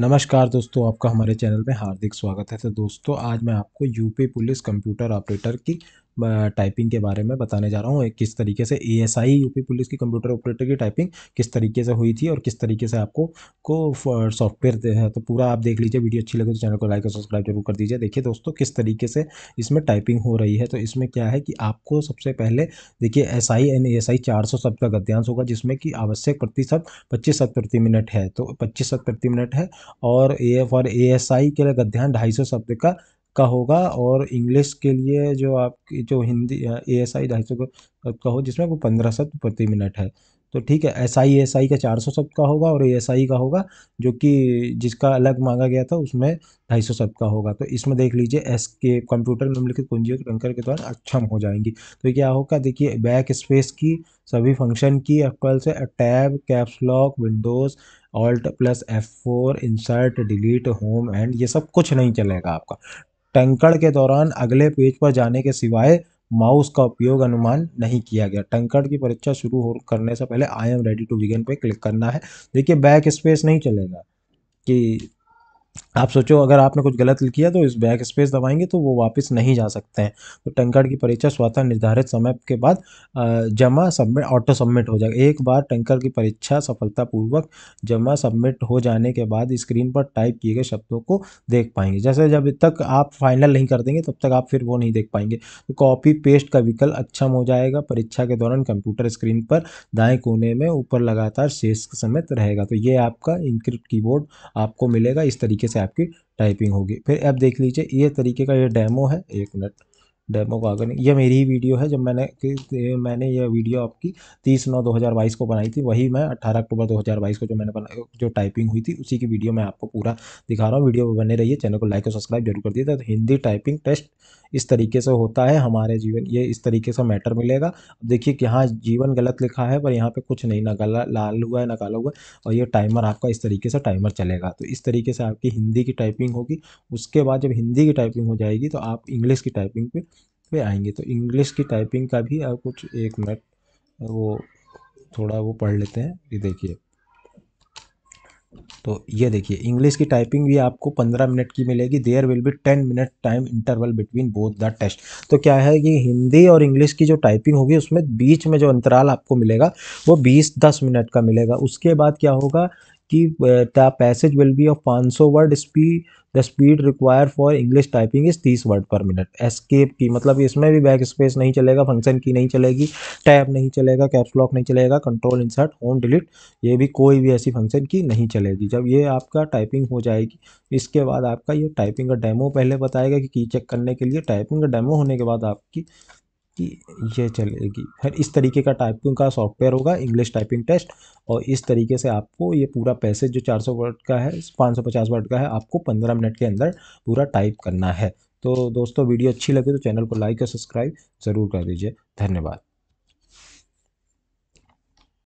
नमस्कार दोस्तों आपका हमारे चैनल में हार्दिक स्वागत है तो दोस्तों आज मैं आपको यूपी पुलिस कंप्यूटर ऑपरेटर की टाइपिंग के बारे में बताने जा रहा हूँ किस तरीके से A S I UP police की कंप्यूटर ऑपरेटर की टाइपिंग किस तरीके से हुई थी और किस तरीके से आपको को सॉफ्टवेयर तो पूरा आप देख लीजिए वीडियो अच्छी लगे तो चैनल को लाइक और सब्सक्राइब जरूर कर दीजिए देखिए दोस्तों किस तरीके से इसमें टाइपिंग हो रही है तो इसमें क्या है कि आपको सबसे पहले देखिए S I N A S I चार सौ शब्द का गद्यांश होगा जिसमें कि आवश्यक प्रतिशत पच्चीस शब्द प्रति मिनट है तो पच्चीस शब्द प्रति मिनट है और ए एफ और ए एस आई के लिए गद्यांश ढाई सौ शब्द का का होगा और इंग्लिश के लिए जो आपकी जो हिंदी ए एस आई ढाई सौ का हो जिसमें वो पंद्रह शब्द प्रति मिनट है तो ठीक है एस आई एस आई का चार सौ शब्द का होगा और ए एस आई का होगा जो कि जिसका अलग मांगा गया था उसमें ढाई सौ शब्द का होगा तो इसमें देख लीजिए एस के कंप्यूटर लिखित कुंजियों के टंकर के द्वारा अक्षम हो जाएंगी तो क्या होगा देखिए बैक स्पेस की सभी फंक्शन की एफ ट्वेल्व से tab caps lock Windows alt plus F four insert delete home end ये सब कुछ नहीं चलेगा आपका टंकण के दौरान अगले पेज पर जाने के सिवाय माउस का उपयोग अनुमान नहीं किया गया टंकड़ की परीक्षा शुरू हो करने से पहले आई एम रेडी टू विगेन पे क्लिक करना है देखिए बैक स्पेस नहीं चलेगा कि आप सोचो अगर आपने कुछ गलत किया तो इस बैक स्पेस दबाएंगे तो वो वापस नहीं जा सकते हैं तो टैंक कार्ड की परीक्षा स्वतः निर्धारित समय के बाद जमा सबमिट ऑटो सबमिट हो जाएगा एक बार टैंक कार्ड की परीक्षा सफलतापूर्वक जमा सबमिट हो जाने के बाद स्क्रीन पर टाइप किए गए शब्दों को देख पाएंगे जैसे जब तक आप फाइनल नहीं कर देंगे तब तक आप फिर वो नहीं देख पाएंगे तो कॉपी पेस्ट का विकल्प अक्षम अच्छा हो जाएगा परीक्षा के दौरान कंप्यूटर स्क्रीन पर दाएँ कोने में ऊपर लगातार शेष समेत रहेगा तो ये आपका इंक्रिप्ट कीबोर्ड आपको मिलेगा इस तरीके तरीके से आपकी टाइपिंग होगी फिर आप देख लीजिए ये तरीके का ये डेमो है एक मिनट डेमो को आगे ये मेरी ही वीडियो है जब मैंने कि मैंने यह वीडियो आपकी तीस नौ दो हज़ार बाईस को बनाई थी वही मैं अट्ठारह अक्टूबर दो हज़ार बाईस को जो मैंने बना जो टाइपिंग हुई थी उसी की वीडियो मैं आपको पूरा दिखा रहा हूँ वीडियो बने रहिए चैनल को लाइक और सब्सक्राइब जरूर कर दिए तो हिंदी टाइपिंग टेस्ट इस तरीके से होता है हमारे जीवन ये इस तरीके से मैटर मिलेगा देखिए कि यहाँ जीवन गलत लिखा है पर यहाँ पे कुछ नहीं ना गला लाल हुआ है ना काला हुआ है और ये टाइमर आपका इस तरीके से टाइमर चलेगा तो इस तरीके से आपकी हिंदी की टाइपिंग होगी उसके बाद जब हिंदी की टाइपिंग हो जाएगी तो आप इंग्लिश की टाइपिंग पे पे आएंगे तो इंग्लिश की टाइपिंग का भी आप कुछ एक मिनट वो थोड़ा वो पढ़ लेते हैं ये देखिए तो ये देखिए इंग्लिश की टाइपिंग भी आपको पंद्रह मिनट की मिलेगी there will be ten minute time interval between both the test तो क्या है कि हिंदी और इंग्लिश की जो टाइपिंग होगी उसमें बीच में जो अंतराल आपको मिलेगा वो बीस दस मिनट का मिलेगा उसके बाद क्या होगा कि the passage will be of 500 word speed the speed require for English typing is तीस word per minute escape key मतलब इसमें भी बैक स्पेस नहीं चलेगा फंक्शन की नहीं चलेगी टैब नहीं चलेगा कैप्स लॉक नहीं चलेगा कंट्रोल इंसर्ट होम डिलीट ये भी कोई भी ऐसी फंक्शन की नहीं चलेगी जब ये आपका टाइपिंग हो जाएगी इसके बाद आपका ये टाइपिंग का डेमो पहले बताएगा कि की चेक करने के लिए टाइपिंग का डेमो होने के बाद आपकी कि ये चलेगी फिर इस तरीके का टाइपिंग का सॉफ्टवेयर होगा इंग्लिश टाइपिंग टेस्ट और इस तरीके से आपको ये पूरा पैसेज जो 400 वर्ड का है 550 वर्ड का है आपको 15 मिनट के अंदर पूरा टाइप करना है तो दोस्तों वीडियो अच्छी लगे तो चैनल को लाइक और सब्सक्राइब ज़रूर कर दीजिए धन्यवाद